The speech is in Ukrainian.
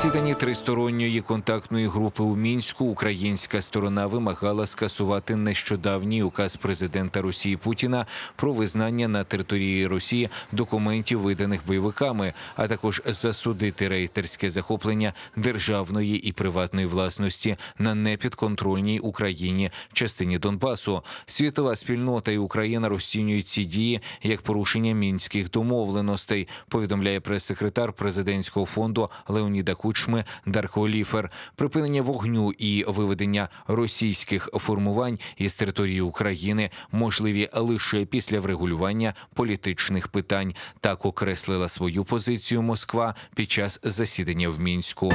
засіданні тристоронньої контактної групи у мінську українська сторона вимагала скасувати нещодавній указ президента Росії Путіна про визнання на території Росії документів, виданих бойовиками, а також засудити рейтерське захоплення державної і приватної власності на непідконтрольній Україні частині Донбасу. Світова спільнота і Україна розцінюють ці дії як порушення мінських домовленостей. Повідомляє прес-секретар президентського фонду Леоніда Кузьміна кучми Дарколіфер припинення вогню і виведення російських формувань із території України можливі лише після врегулювання політичних питань. Так окреслила свою позицію Москва під час засідання в мінську.